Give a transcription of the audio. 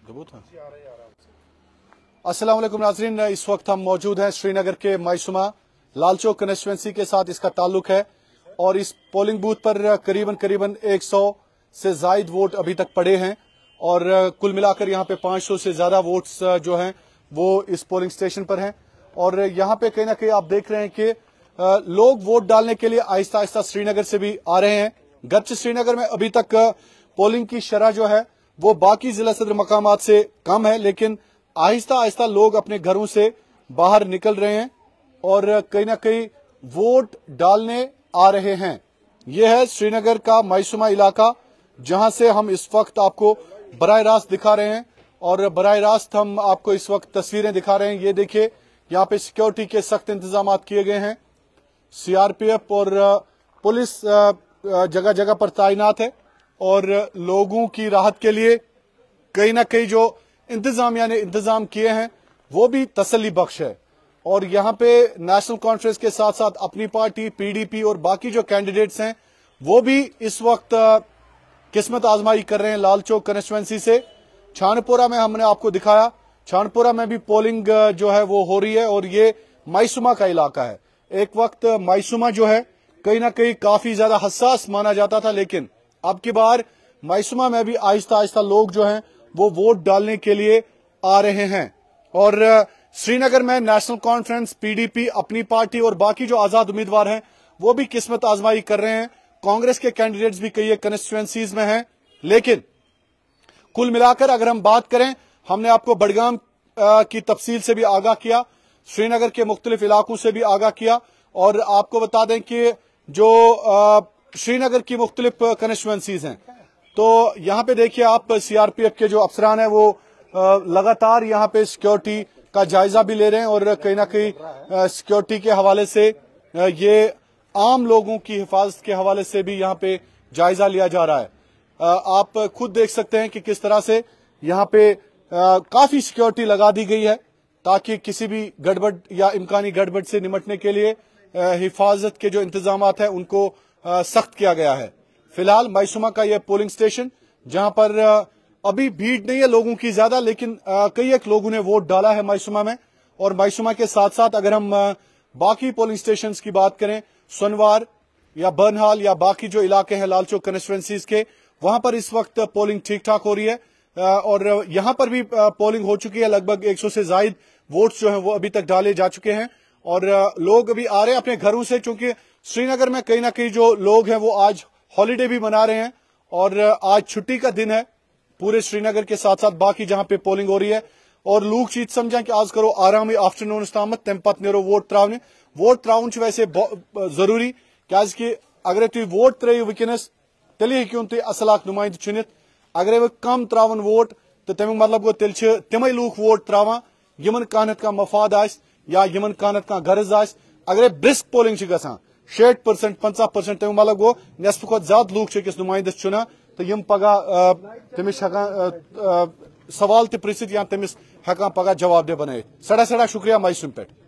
अस्सलाम वालेकुम नाजरीन इस वक्त हम मौजूद हैं श्रीनगर के मायसुमा चौक कंस्टिटेंसी के साथ इसका ताल्लुक है और इस पोलिंग बूथ पर करीबन करीबन 100 से जायद वोट अभी तक पड़े हैं और कुल मिलाकर यहाँ पे 500 से ज्यादा वोट्स जो हैं वो इस पोलिंग स्टेशन पर हैं और यहाँ पे कहीं ना कहीं आप देख रहे हैं कि लोग वोट डालने के लिए आहिस्ता आहिस्ता श्रीनगर से भी आ रहे हैं गच्छ श्रीनगर में अभी तक पोलिंग की शरह जो है वो बाकी जिला सदर मकाम से कम है लेकिन आहिस्ता आहिस्ता लोग अपने घरों से बाहर निकल रहे हैं और कहीं ना कहीं वोट डालने आ रहे हैं यह है श्रीनगर का मायसुमा इलाका जहां से हम इस वक्त आपको बर रास्त दिखा रहे हैं और बर रास्त हम आपको इस वक्त तस्वीरें दिखा रहे हैं ये देखिए यहाँ पे सिक्योरिटी के सख्त इंतजाम किए गए हैं सीआरपीएफ और पुलिस जगह जगह पर तैनात है और लोगों की राहत के लिए कहीं ना कहीं जो इंतजामिया ने इंतजाम किए हैं वो भी तसली बख्श है और यहाँ पे नेशनल कॉन्फ्रेंस के साथ साथ अपनी पार्टी पीडीपी और बाकी जो कैंडिडेट्स हैं वो भी इस वक्त किस्मत आजमाई कर रहे हैं लाल चौक कंस्टिटेंसी से छानपुरा में हमने आपको दिखाया छानपुरा में भी पोलिंग जो है वो हो रही है और ये मायसुमा का इलाका है एक वक्त मायसुमा जो है कहीं ना कहीं काफी ज्यादा हसास माना जाता था लेकिन अब की बार माइसुमा में भी आहिस्ता आहिस्ता लोग जो हैं वो वोट डालने के लिए आ रहे हैं और श्रीनगर में National Conference PDP Apni Party और बाकी जो आजाद उम्मीदवार हैं वो भी किस्मत आजमाई कर रहे हैं कांग्रेस के कैंडिडेट्स भी कई कंस्टिट्युएंसीज में हैं लेकिन कुल मिलाकर अगर हम बात करें हमने आपको बडगाम की तफसील से भी आगाह किया श्रीनगर के मुख्तलिफ इलाकों से भी आगाह किया और आपको बता दें कि जो श्रीनगर की मुख्तलिफ कंस्टिटेंसीज हैं तो यहाँ पे देखिए आप सीआरपीएफ के जो अफसरान हैं वो लगातार यहाँ पे सिक्योरिटी का जायजा भी ले रहे हैं और कहीं ना कहीं सिक्योरिटी के हवाले से ये आम लोगों की हिफाजत के हवाले से भी यहाँ पे जायजा लिया जा रहा है आप खुद देख सकते हैं कि किस तरह से यहाँ पे काफी सिक्योरिटी लगा दी गई है ताकि किसी भी गड़बड़ या इम्कानी गड़बड़ से निमटने के लिए हिफाजत के जो इंतजाम है उनको सख्त किया गया है फिलहाल मायसुमा का यह पोलिंग स्टेशन जहां पर अभी भीड़ नहीं है लोगों की ज्यादा लेकिन कई एक लोगों ने वोट डाला है मायसुमा में और मायसुमा के साथ साथ अगर हम बाकी पोलिंग स्टेशन की बात करें सोनवार या बर्नहाल या बाकी जो इलाके हैं लाल चौक के वहां पर इस वक्त पोलिंग ठीक ठाक हो रही है और यहां पर भी पोलिंग हो चुकी है लगभग 100 से ज्यादा वोट्स जो है वो अभी तक डाले जा चुके हैं और लोग अभी आ रहे हैं अपने घरों से क्योंकि श्रीनगर में कहीं ना कहीं जो लोग हैं वो आज हॉलीडे भी मना रहे हैं और आज छुट्टी का दिन है पूरे श्रीनगर के साथ साथ बाकी जहां पे पोलिंग हो रही है और लोग चीज समझा कि आज करो आराम आफ्टरनून तामत तम पत् नो वोट त्रावने वोट त्रावन वैसे जरूरी क्या कि अगर तुम वोट त्रो वस तेल हूं तुम असल नुमाइंद चुनित अगर वह कम त्रावन वोट तो तमिक मतलब गो तेल तमें लूख वोट त्रावान इन कह नफाद मफाद या यमन कह नत गर्ज अगर ब्रिस्क पोलिंग ग शेट पर्सेंट पंचा पर्सेंट तमें मतलब गो नसफ खुद ज्यादा लूक अकिस नुमाइंदस तो यम पगा तमिस सवाल त पृथित या तमिस हकान पगह जवाब दे बन सड़ा सड़ा शुक्रिया मायसूम पे